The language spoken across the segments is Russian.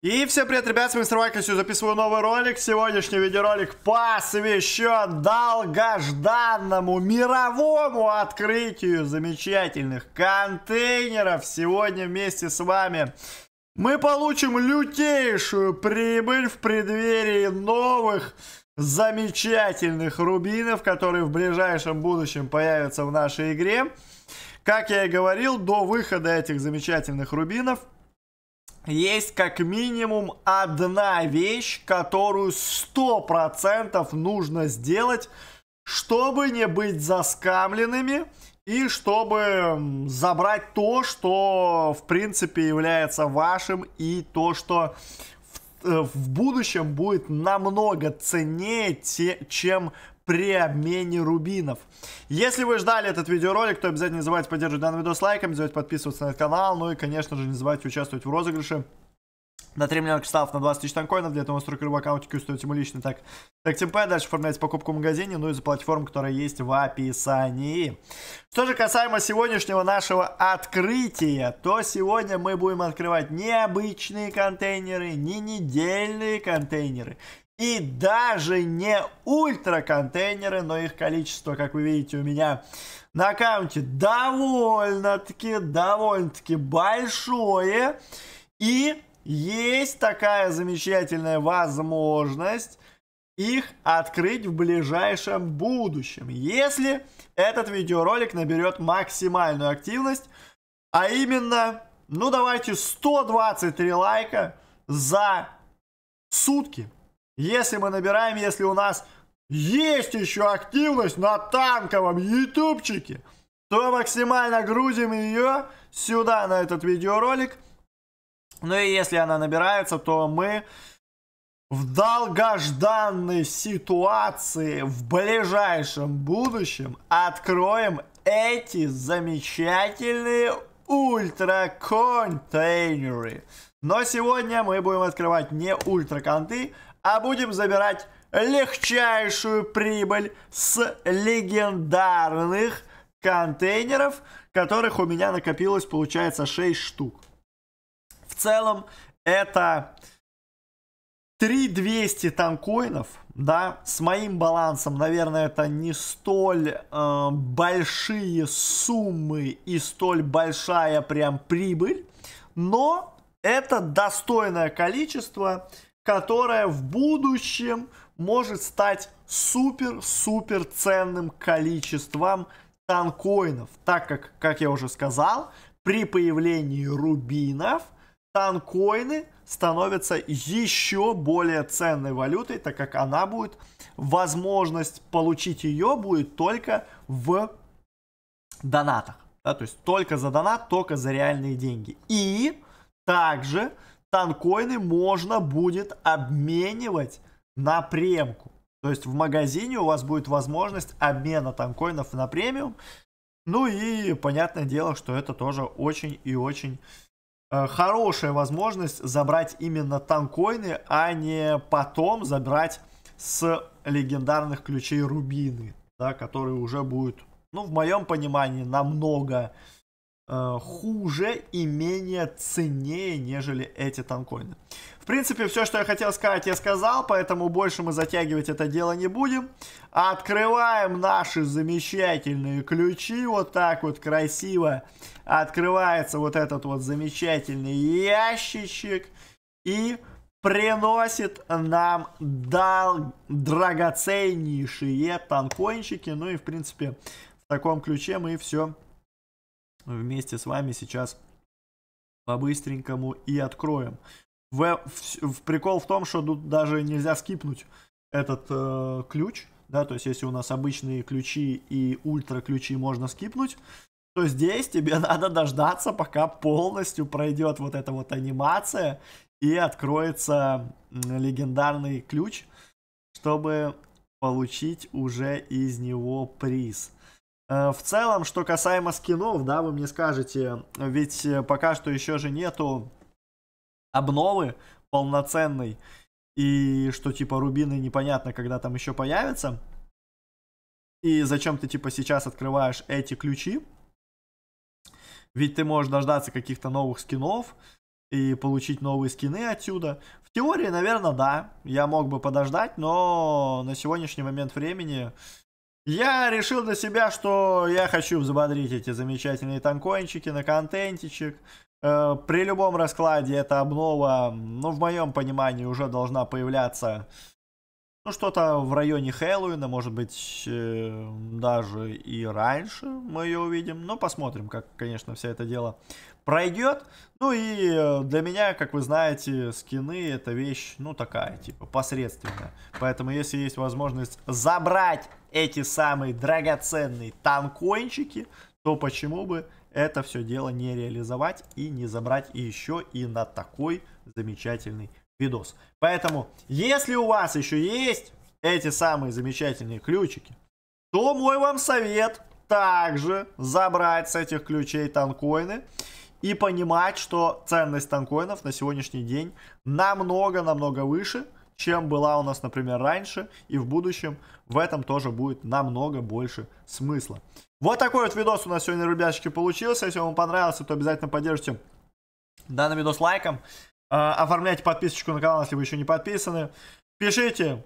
И всем привет, ребят, с вами Срвакасью, записываю новый ролик. Сегодняшний видеоролик посвящен долгожданному мировому открытию замечательных контейнеров. Сегодня вместе с вами мы получим лютейшую прибыль в преддверии новых замечательных рубинов, которые в ближайшем будущем появятся в нашей игре. Как я и говорил, до выхода этих замечательных рубинов – есть как минимум одна вещь, которую 100% нужно сделать, чтобы не быть заскамленными и чтобы забрать то, что в принципе является вашим и то, что в, э, в будущем будет намного ценнее, те, чем при обмене рубинов. Если вы ждали этот видеоролик, то обязательно не забывайте поддерживать данный видос лайком, не забывайте подписываться на этот канал, ну и, конечно же, не забывайте участвовать в розыгрыше на 3 миллиона кристаллов на 20 тысяч танкоинов. Для этого настройка любой аккаунтики стоит ему лично так. Так, ТМП, дальше оформляйте покупку в магазине, ну и за платформу, которая есть в описании. Что же касаемо сегодняшнего нашего открытия, то сегодня мы будем открывать необычные контейнеры, не недельные контейнеры, и даже не ультра контейнеры, но их количество, как вы видите, у меня на аккаунте довольно-таки, довольно-таки большое. И есть такая замечательная возможность их открыть в ближайшем будущем, если этот видеоролик наберет максимальную активность, а именно, ну давайте 123 лайка за сутки. Если мы набираем, если у нас есть еще активность на танковом ютубчике, то максимально грузим ее сюда, на этот видеоролик. Ну и если она набирается, то мы в долгожданной ситуации в ближайшем будущем откроем эти замечательные ультра-контейнеры. Но сегодня мы будем открывать не ультра-конты, а будем забирать легчайшую прибыль с легендарных контейнеров, которых у меня накопилось, получается, 6 штук. В целом, это 3200 танкоинов, да, с моим балансом, наверное, это не столь э, большие суммы и столь большая прям прибыль, но это достойное количество, которая в будущем может стать супер-супер ценным количеством танкоинов, так как, как я уже сказал, при появлении рубинов танкоины становятся еще более ценной валютой, так как она будет, возможность получить ее будет только в донатах. Да, то есть только за донат, только за реальные деньги. И также танкоины можно будет обменивать на премку. То есть в магазине у вас будет возможность обмена танкоинов на премиум. Ну и понятное дело, что это тоже очень и очень э, хорошая возможность забрать именно танкоины, а не потом забрать с легендарных ключей рубины, да, которые уже будут, ну, в моем понимании, намного э, Э, хуже и менее ценнее, нежели эти танкоины. В принципе, все, что я хотел сказать, я сказал, поэтому больше мы затягивать это дело не будем. Открываем наши замечательные ключи, вот так вот красиво открывается вот этот вот замечательный ящичек и приносит нам дал драгоценнейшие танкоинчики, ну и в принципе в таком ключе мы все вместе с вами сейчас по-быстренькому и откроем. В, в, в, прикол в том, что тут даже нельзя скипнуть этот э, ключ, да, то есть если у нас обычные ключи и ультра ключи можно скипнуть, то здесь тебе надо дождаться, пока полностью пройдет вот эта вот анимация и откроется легендарный ключ, чтобы получить уже из него приз. Э, в целом, что касаемо скинов, да, вы мне скажете, ведь э, пока что еще же нету обновы полноценной, и что типа рубины непонятно, когда там еще появятся. И зачем ты типа сейчас открываешь эти ключи? Ведь ты можешь дождаться каких-то новых скинов и получить новые скины отсюда. В теории, наверное, да, я мог бы подождать, но на сегодняшний момент времени я решил для себя, что я хочу взбодрить эти замечательные танкончики на контентичек. Э, при любом раскладе эта обнова, ну, в моем понимании, уже должна появляться ну, что-то в районе Хэллоуина, может быть, э, даже и раньше мы ее увидим. Но ну, посмотрим, как, конечно, все это дело пройдет. Ну и э, для меня, как вы знаете, скины это вещь, ну, такая, типа, посредственная. Поэтому, если есть возможность забрать эти самые драгоценные танкончики, то почему бы это все дело не реализовать и не забрать еще и на такой замечательный видос. Поэтому, если у вас еще есть эти самые замечательные ключики, то мой вам совет также забрать с этих ключей танкоины и понимать, что ценность танкоинов на сегодняшний день намного-намного выше, чем была у нас, например, раньше, и в будущем в этом тоже будет намного больше смысла. Вот такой вот видос у нас сегодня, ребяточки, получился. Если вам понравился, то обязательно поддержите данный видос лайком. Э, оформляйте подписочку на канал, если вы еще не подписаны. Пишите,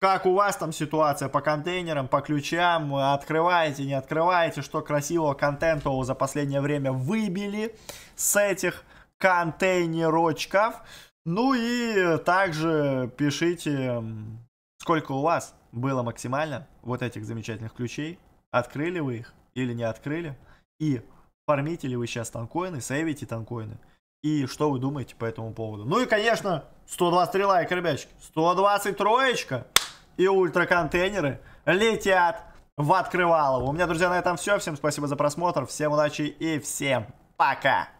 как у вас там ситуация по контейнерам, по ключам, э, открываете, не открываете, что красивого контента за последнее время выбили с этих контейнерочков. Ну и также пишите, сколько у вас было максимально вот этих замечательных ключей, открыли вы их или не открыли, и фармите ли вы сейчас танкоины, сейвите танкоины. И что вы думаете по этому поводу? Ну и, конечно, 123 лайка, ребячки. 120 троечка и ультраконтейнеры летят в открывалово. У меня, друзья, на этом все. Всем спасибо за просмотр. Всем удачи и всем пока.